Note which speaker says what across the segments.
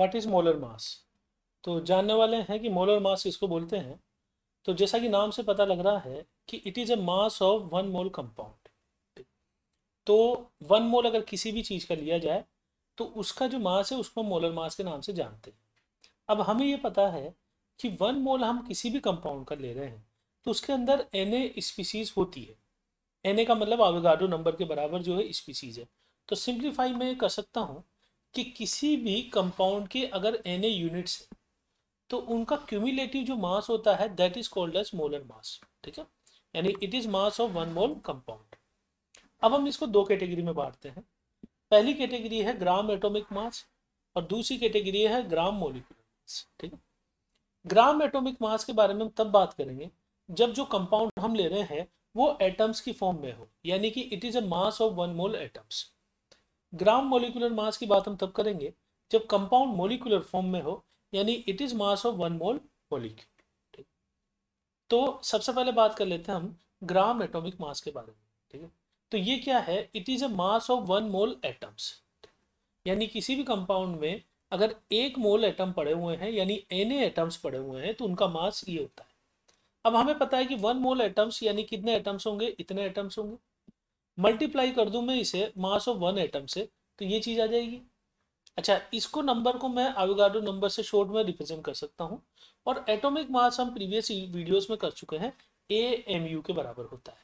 Speaker 1: what is molar mass तो जानने वाले हैं कि मोलर मास इसको बोलते हैं तो जैसा कि नाम से पता लग रहा है कि it is a mass of one mole compound तो वन मोल अगर किसी भी चीज़ का लिया जाए तो उसका जो मास है उसको मोलर मास के नाम से जानते हैं अब हमें ये पता है कि वन मोल हम किसी भी कंपाउंड का ले रहे हैं तो उसके अंदर एन स्पीसीज होती है एन का मतलब आवेगाडो नंबर के बराबर जो है स्पीसीज है तो सिंप्लीफाई मैं कर सकता हूँ कि किसी भी कंपाउंड के अगर एन यूनिट्स है तो उनका क्यूमिलेटिव जो मास होता है that is called as molar mass ठीक है यानी it is mass of one mole compound अब हम इसको दो कैटेगरी में बांटते हैं पहली कैटेगरी है ग्राम एटॉमिक मास और दूसरी कैटेगरी है ग्राम मोलिकुलर मास ठीक है ग्राम एटॉमिक मास के बारे में हम तब बात करेंगे जब जो कंपाउंड हम ले रहे हैं वो एटम्स की फॉर्म में हो यानी कि it is a mass of one mole atoms gram molecular mass की बात हम तब करेंगे जब कंपाउंड मोलिकुलर फॉर्म में हो यानी it is mass of one mole molecule तो सबसे पहले बात कर लेते हैं हम ग्राम एटॉमिक मास के बारे में ठीक है तो ये क्या है it is a mass of one mole atoms यानी किसी भी कंपाउंड में अगर एक मोल एटम पड़े हुए हैं यानी एन एटम्स पड़े हुए हैं तो उनका मास ये होता है अब हमें पता है कि वन मोल एटम्स यानी कितने एटम्स होंगे इतने एटम्स होंगे मल्टीप्लाई कर दूं मैं इसे मास ऑफ वन एटम से तो ये चीज़ आ जाएगी अच्छा इसको नंबर को मैं आविगाडो नंबर से शॉर्ट में रिप्रेजेंट कर सकता हूँ और एटॉमिक मास हम प्रीवियस वीडियोस में कर चुके हैं ए एम यू के बराबर होता है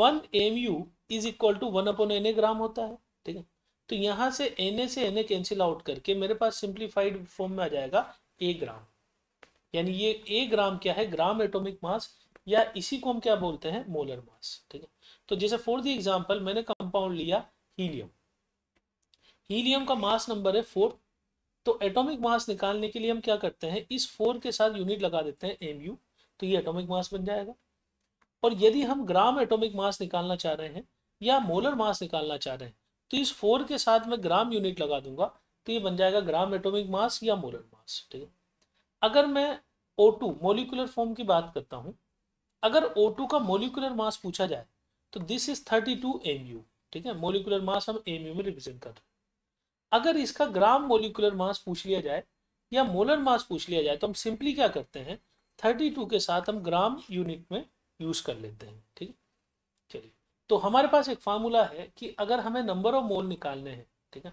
Speaker 1: one M U is equal to one upon N A gram होता है ठीक है तो यहाँ से एन ए से एन ए कैंसिल आउट करके मेरे पास सिंप्लीफाइड फॉर्म में आ जाएगा ए ग्राम यानी ये ए ग्राम क्या है ग्राम एटॉमिक मास या इसी को हम क्या बोलते हैं मोलर मास ठीक है तो जैसे फॉर दी एग्जांपल मैंने कंपाउंड लिया हीलियम हीलियम का मास नंबर है फोर तो एटॉमिक मास निकालने के लिए हम क्या करते हैं इस फोर के साथ यूनिट लगा देते हैं एम तो ये एटॉमिक मास बन जाएगा और यदि हम ग्राम एटॉमिक मास निकालना चाह रहे हैं या मोलर मास निकालना चाह रहे हैं तो इस फोर के साथ मैं ग्राम यूनिट लगा दूंगा तो ये बन जाएगा ग्राम एटॉमिक मास या मोलर मास ठीक है अगर मैं O2 मोलिकुलर फॉर्म की बात करता हूँ अगर O2 का मोलिकुलर मास पूछा जाए तो दिस इज 32 टू ठीक है मोलिकुलर मास हम एम में रिप्रेजेंट कर रहे हैं अगर इसका ग्राम मोलिकुलर मास पूछ लिया जाए या मोलर मास पूछ लिया जाए तो हम सिंपली क्या करते हैं 32 के साथ हम ग्राम यूनिट में यूज कर लेते हैं ठीक है चलिए तो हमारे पास एक फार्मूला है कि अगर हमें नंबर ऑफ मोल निकालने हैं ठीक है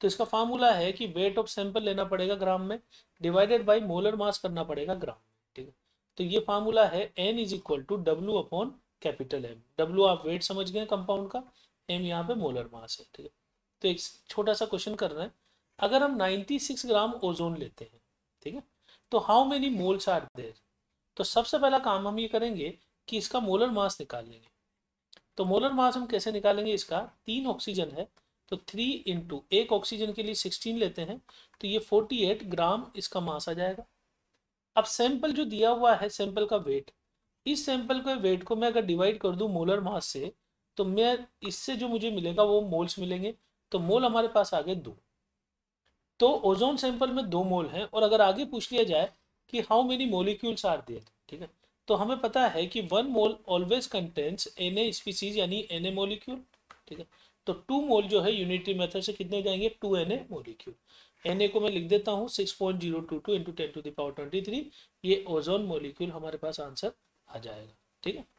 Speaker 1: तो इसका फार्मूला है कि वेट ऑफ सैंपल लेना पड़ेगा ग्राम में डिवाइडेड बाई मोलर मास करना पड़ेगा ग्राम ठीक है तो ये फार्मूला है N is equal to W upon capital M W आप वेट समझ गए कंपाउंड का एम यहाँ पे मोलर मास है ठीक है तो एक छोटा सा क्वेश्चन कर रहे हैं अगर हम 96 ग्राम ओजोन लेते हैं ठीक है तो how many moles are there तो सबसे पहला काम हम ये करेंगे कि इसका मोलर मास निकाल लेंगे तो मोलर मास हम कैसे निकालेंगे इसका तीन ऑक्सीजन है तो थ्री इंटू एक ऑक्सीजन के लिए सिक्सटीन लेते हैं तो ये फोर्टी एट ग्राम इसका मास आ जाएगा अब सैंपल जो दिया हुआ है सैंपल का वेट इस सैंपल के वेट को मैं अगर डिवाइड कर दूं मोलर मास से तो मैं इससे जो मुझे मिलेगा वो मोल्स मिलेंगे तो मोल हमारे पास आगे दो तो ओजोन सैंपल में दो मोल हैं और अगर आगे पूछ लिया जाए कि how many molecules are there ठीक है तो हमें पता है कि one mole always contents N A species यानी एन ए मोलिक्यूल ठीक है तो टू मोल जो है यूनिटी मेथड से कितने जाएंगे to N A molecule N A को मैं लिख देता हूँ six point zero two two into ten to the power twenty three ये ओजोन मोलिक्यूल हमारे पास आंसर आ जाएगा ठीक है